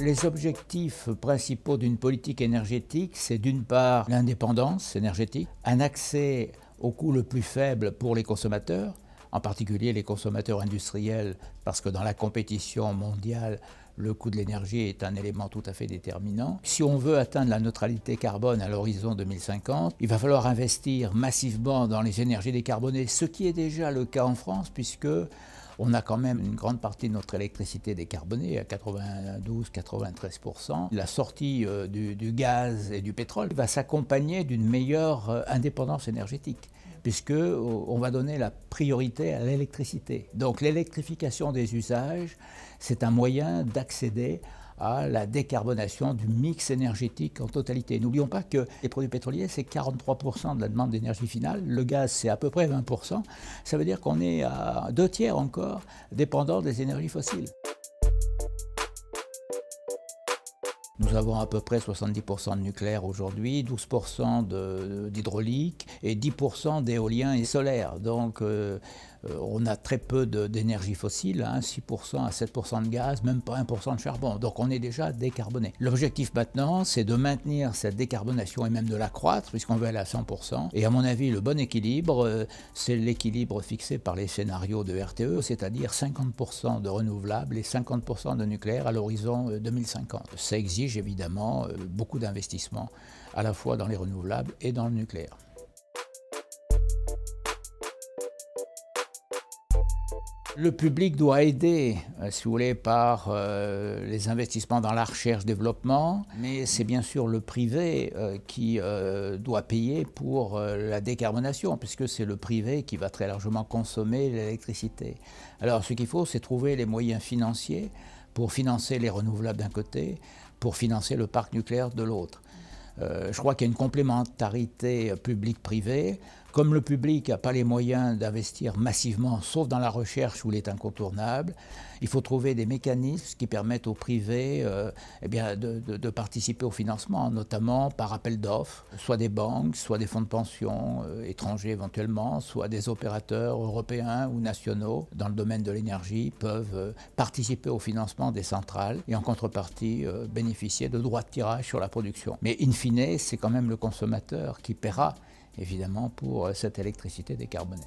Les objectifs principaux d'une politique énergétique, c'est d'une part l'indépendance énergétique, un accès au coût le plus faible pour les consommateurs, en particulier les consommateurs industriels, parce que dans la compétition mondiale, le coût de l'énergie est un élément tout à fait déterminant. Si on veut atteindre la neutralité carbone à l'horizon 2050, il va falloir investir massivement dans les énergies décarbonées, ce qui est déjà le cas en France, puisque on a quand même une grande partie de notre électricité décarbonée, à 92-93%. La sortie euh, du, gaz et du pétrole va s'accompagner d'une meilleure euh, indépendance énergétique puisqu'on euh, on va donner la priorité à l'électricité. Donc l'électrification des usages, c'est un moyen d'accéder à la décarbonation du mix énergétique en totalité. N'oublions pas que les produits pétroliers, c'est 43% de la demande d'énergie finale, le gaz, c'est à peu près 20%, ça veut dire qu'on est à deux tiers encore dépendant des énergies fossiles nous avons à peu près 70% de nucléaire aujourd'hui, 12% d'hydraulique et 10% d'éolien et solaire. Donc euh, euh, on a très peu d'énergie fossile, 6% hein, à 7% de gaz, même pas 1% de charbon. Donc on est déjà décarboné. L'objectif maintenant, c'est de maintenir cette décarbonation et même de l'accroître, puisqu'on veut aller à 100%. Et à mon avis, le bon équilibre, euh, c'est l'équilibre fixé par les scénarios de RTE, c'est-à-dire 50% de renouvelables et 50% de nucléaire à l'horizon 2050. Ça exige évidemment euh, beaucoup d'investissements à la fois dans les renouvelables et dans le nucléaire. Le public doit aider, euh, si vous voulez, par euh, les investissements dans la recherche-développement, mais c'est bien sûr le privé qui doit payer pour la décarbonation, puisque c'est le privé qui va très largement consommer l'électricité. Alors ce qu'il faut, c'est trouver les moyens financiers pour financer les renouvelables d'un côté, pour financer le parc nucléaire de l'autre. Euh, je crois qu'il y a une complémentarité publique-privée. Comme le public n'a pas les moyens d'investir massivement, sauf dans la recherche où il est incontournable, il faut trouver des mécanismes qui permettent aux privés euh, eh de, participer au financement, notamment par appel d'offres, soit des banques, soit des fonds de pension euh, étrangers éventuellement, soit des opérateurs européens ou nationaux dans le domaine de l'énergie peuvent euh, participer au financement des centrales et en contrepartie bénéficier de droits de tirage sur la production. Mais in fine, c'est quand même le consommateur qui paiera évidemment pour euh, cette électricité décarbonée.